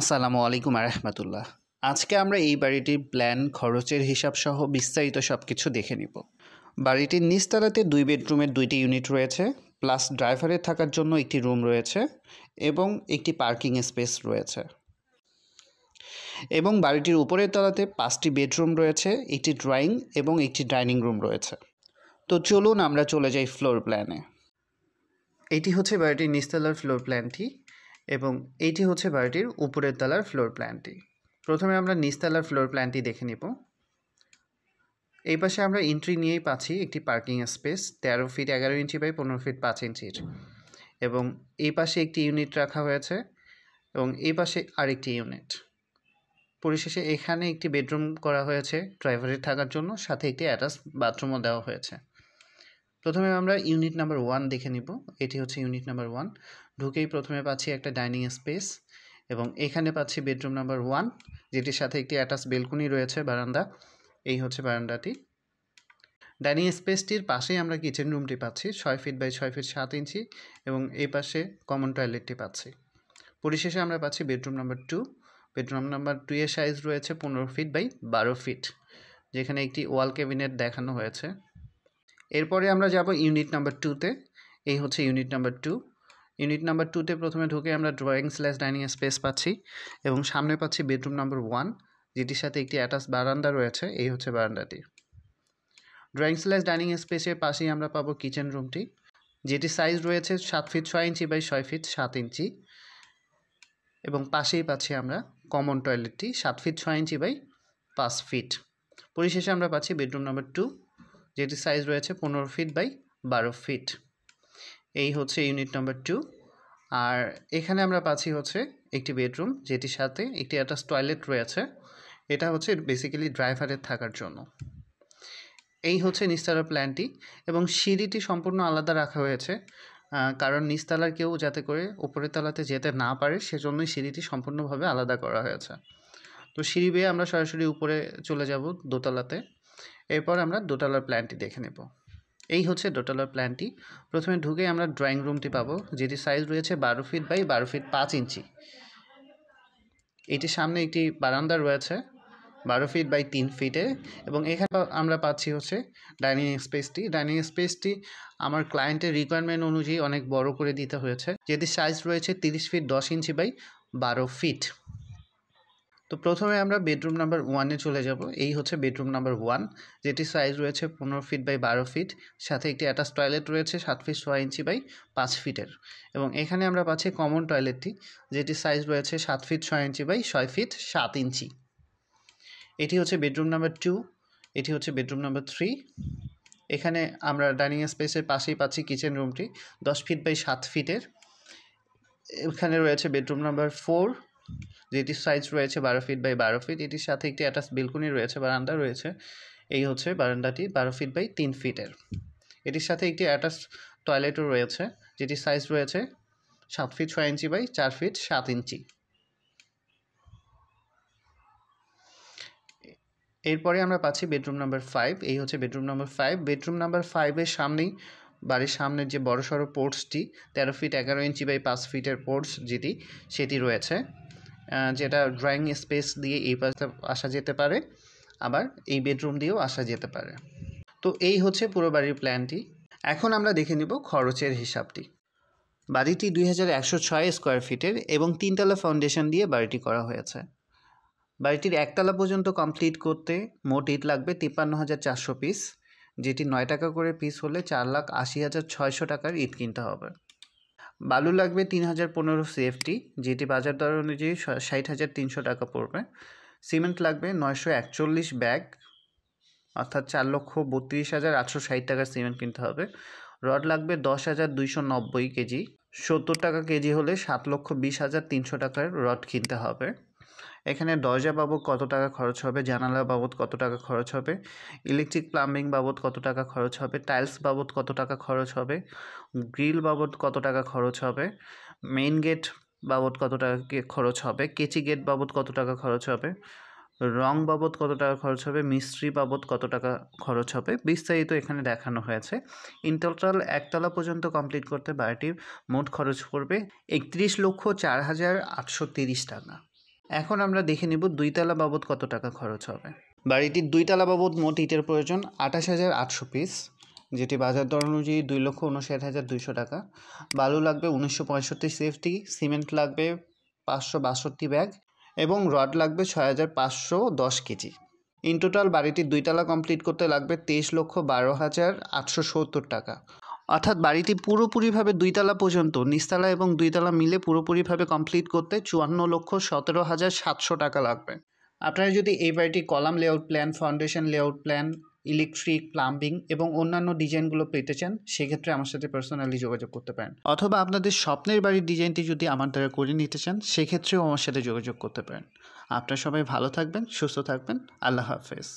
আসসালামু আলাইকুম আরহামতুল্লাহ আজকে আমরা এই বাড়িটির প্ল্যান খরচের হিসাব সহ বিস্তারিত সব কিছু দেখে নিব বাড়িটির নিচতলাতে দুই বেডরুমের দুইটি ইউনিট রয়েছে প্লাস ড্রাইভারের থাকার জন্য একটি রুম রয়েছে এবং একটি পার্কিং স্পেস রয়েছে এবং বাড়িটির উপরের তলাতে পাঁচটি বেডরুম রয়েছে একটি ড্রয়িং এবং একটি ডাইনিং রুম রয়েছে তো চলুন আমরা চলে যাই ফ্লোর প্ল্যানে এটি হচ্ছে বাড়িটির নিচতলার ফ্লোর প্ল্যানটি এবং এইটি হচ্ছে বাড়িটির উপরের তলার ফ্লোর প্ল্যানটি প্রথমে আমরা নিচতলার ফ্লোর প্ল্যানটি দেখে নেব এই পাশে আমরা এন্ট্রি নিয়েই পাচ্ছি একটি পার্কিং স্পেস তেরো ফিট এগারো ইঞ্চি বাই পনেরো ফিট পাঁচ ইঞ্চির এবং এই পাশে একটি ইউনিট রাখা হয়েছে এবং এই পাশে আরেকটি ইউনিট পরিশেষে এখানে একটি বেডরুম করা হয়েছে ড্রাইভারের থাকার জন্য সাথে একটি অ্যাটাচ বাথরুমও দেওয়া হয়েছে প্রথমে আমরা ইউনিট নাম্বার ওয়ান দেখে নিব এটি হচ্ছে ইউনিট নাম্বার ওয়ান ঢুকেই প্রথমে পাচ্ছি একটা ডাইনিং স্পেস এবং এখানে পাচ্ছি বেডরুম নাম্বার ওয়ান যেটির সাথে একটি অ্যাটাচ বেলকুনি রয়েছে বারান্দা এই হচ্ছে বারান্দাটি ডাইনিং স্পেসটির পাশেই আমরা কিচেন রুমটি পাচ্ছি ছয় ফিট বাই ছয় ফিট সাত ইঞ্চি এবং এই পাশে কমন টয়লেটটি পাচ্ছি পরিশেষে আমরা পাচ্ছি bedroom number two bedroom number two এর সাইজ রয়েছে পনেরো ফিট বাই বারো ফিট যেখানে একটি ওয়াল কেবিনেট দেখানো হয়েছে এরপরে আমরা যাব ইউনিট নাম্বার টুতে এই হচ্ছে unit number two unit number টুতে প্রথমে ঢুকে আমরা ড্রয়িং স্ল্যাস ডাইনিং স্পেস পাচ্ছি এবং সামনে পাচ্ছি বেডরুম নাম্বার ওয়ান যেটির সাথে একটি অ্যাটাচ বারান্দা রয়েছে এই হচ্ছে বারান্দাটি ড্রয়িং স্ল্যাস ডাইনিং স্পেসের পাশেই আমরা পাবো কিচেন রুমটি যেটি সাইজ রয়েছে সাত ফিট ছয় ইঞ্চি বাই ছয় ফিট সাত ইঞ্চি এবং পাশেই পাচ্ছি আমরা কমন টয়লেটটি সাত ফিট ছয় ইঞ্চি বাই পাঁচ ফিট পরিশেষে আমরা পাচ্ছি বেডরুম নাম্বার টু যেটি সাইজ রয়েছে পনেরো ফিট বাই বারো ফিট এই হচ্ছে ইউনিট নাম্বার টু আর এখানে আমরা পাচ্ছি হচ্ছে একটি বেডরুম যেটির সাথে একটি অ্যাটাচ টয়লেট রয়েছে এটা হচ্ছে বেসিক্যালি ড্রাইভারের থাকার জন্য এই হচ্ছে নিস্তালার প্ল্যানটি এবং সিঁড়িটি সম্পূর্ণ আলাদা রাখা হয়েছে কারণ নিস্তালার কেউ যাতে করে উপরের তলাতে যেতে না পারে সেজন্যই সিঁড়িটি সম্পূর্ণভাবে আলাদা করা হয়েছে তো সিঁড়ি বেয়ে আমরা সরাসরি উপরে চলে যাব দোতলাতে এরপর আমরা দোতলার প্ল্যানটি দেখে নেব এই হচ্ছে দোতলার প্ল্যানটি প্রথমে ঢুকে আমরা ড্রয়িং রুমটি পাবো যেটি সাইজ রয়েছে বারো ফিট বাই বারো ফিট পাঁচ ইঞ্চি এটির সামনে একটি বারান্দা রয়েছে বারো ফিট বাই তিন ফিটে এবং এখানে আমরা পাচ্ছি হচ্ছে ডাইনিং স্পেসটি ডাইনিং স্পেসটি আমার ক্লায়েন্টের রিকোয়ারমেন্ট অনুযায়ী অনেক বড় করে দিতে হয়েছে যেটি সাইজ রয়েছে তিরিশ ফিট দশ ইঞ্চি বাই বারো ফিট তো প্রথমে আমরা বেডরুম নাম্বার ওয়ানে চলে যাব এই হচ্ছে বেডরুম নাম্বার ওয়ান যেটি সাইজ রয়েছে পনেরো ফিট বাই বারো ফিট সাথে একটি অ্যাটাচ টয়লেট রয়েছে সাত ফিট ছয় ইঞ্চি বাই পাঁচ ফিটের এবং এখানে আমরা পাচ্ছি কমন টয়লেটটি যেটি সাইজ রয়েছে সাত ফিট ছয় ইঞ্চি বাই ছয় ফিট সাত ইঞ্চি এটি হচ্ছে বেডরুম নাম্বার টু এটি হচ্ছে বেডরুম নাম্বার থ্রি এখানে আমরা ডাইনিং স্পেসের পাশেই পাচ্ছি কিচেন রুমটি দশ ফিট বাই সাত ফিটের এখানে রয়েছে বেডরুম নাম্বার ফোর যেটির সাইজ রয়েছে বারো ফিট বাই বারো ফিট এটির সাথে একটি অ্যাটাচ বেলকনি রয়েছে বারান্দা রয়েছে এই হচ্ছে বারান্দাটি বারো ফিট বাই তিন ফিটের এটির সাথে একটি অ্যাটাচ টয়লেটও রয়েছে যেটির সাইজ রয়েছে সাত ফিট ছয় ইঞ্চি বাই চার ফিট সাত ইঞ্চি এরপরে আমরা পাচ্ছি বেডরুম নাম্বার ফাইভ এই হচ্ছে bedroom number five bedroom number ফাইভের সামনেই বাড়ির সামনের যে বড়সড় পোর্টসটি তেরো ফিট এগারো ইঞ্চি বাই পাঁচ ফিটের পোর্টস যেটি সেটি রয়েছে যেটা ড্রয়িং স্পেস দিয়ে এই পাশে আসা যেতে পারে আবার এই বেডরুম দিয়েও আসা যেতে পারে তো এই হচ্ছে পুরো বাড়ির প্ল্যানটি এখন আমরা দেখে নিব খরচের হিসাবটি বাড়িটি দুই হাজার একশো ছয় স্কোয়ার ফিটের এবং তিনতলা ফাউন্ডেশন দিয়ে বাড়িটি করা হয়েছে বাড়িটির একতলা পর্যন্ত কমপ্লিট করতে মোট ইট লাগবে তিপ্পান্ন হাজার চারশো পিস যেটি নয় টাকা করে পিস হলে চার লাখ আশি হাজার ছয়শো টাকার ইট কিনতে হবে বালু লাগবে তিন হাজার পনেরো সিএফটি যেটি বাজার দর অনুযায়ী ষাট হাজার তিনশো টাকা পড়বে সিমেন্ট লাগবে নয়শো একচল্লিশ ব্যাগ অর্থাৎ চার লক্ষ বত্রিশ হাজার আটশো ষাট টাকার সিমেন্ট কিনতে হবে রড লাগবে দশ হাজার দুইশো নব্বই কেজি সত্তর টাকা কেজি হলে সাত লক্ষ বিশ হাজার তিনশো টাকার রড কিনতে হবে এখানে দরজা বাবদ কত টাকা খরচ হবে জানালা বাবদ কত টাকা খরচ হবে ইলেকট্রিক প্লাম্বিং বাবদ কত টাকা খরচ হবে টাইলস বাবদ কত টাকা খরচ হবে গ্রিল বাবদ কত টাকা খরচ হবে মেইন গেট বাবদ কত টাকা খরচ হবে কেচি গেট বাবদ কত টাকা খরচ হবে রং বাবদ কত টাকা খরচ হবে মিস্ত্রি বাবদ কত টাকা খরচ হবে বিস্তারিত এখানে দেখানো হয়েছে ইন টোটাল একতলা পর্যন্ত কমপ্লিট করতে বাড়িটির মোট খরচ পড়বে একত্রিশ লক্ষ চার হাজার আটশো তিরিশ টাকা এখন আমরা দেখে নেব দুইতলা বাবদ কত টাকা খরচ হবে বাড়িটির দুইতলা বাবদ মোট ইটের প্রয়োজন আঠাশ হাজার আটশো পিস যেটি বাজার দর অনুযায়ী দুই লক্ষ উনষাট হাজার দুইশো টাকা বালু লাগবে উনিশশো পঁয়ষট্টি সেফটি সিমেন্ট লাগবে পাঁচশো বাষট্টি ব্যাগ এবং রড লাগবে ছয় হাজার পাঁচশো দশ কেজি ইন টোটাল বাড়িটির দুইতলা কমপ্লিট করতে লাগবে তেইশ লক্ষ বারো হাজার আটশো সত্তর টাকা অর্থাৎ বাড়িটি পুরোপুরিভাবে দুইতলা পর্যন্ত নিস্তলা এবং দুইতলা মিলে পুরোপুরিভাবে কমপ্লিট করতে চুয়ান্ন লক্ষ সতেরো হাজার সাতশো টাকা লাগবে আপনারা যদি এই বাড়িটি column layout plan foundation layout plan electric plumbing এবং অন্যান্য ডিজাইনগুলো পেতে চান সেক্ষেত্রে আমার সাথে পার্সোনালি যোগাযোগ করতে পারেন অথবা আপনাদের স্বপ্নের বাড়ির ডিজাইনটি যদি আমার দ্বারা করে নিতে চান সেক্ষেত্রেও আমার সাথে যোগাযোগ করতে পারেন আপনারা সবাই ভালো থাকবেন সুস্থ থাকবেন আল্লাহ হাফেজ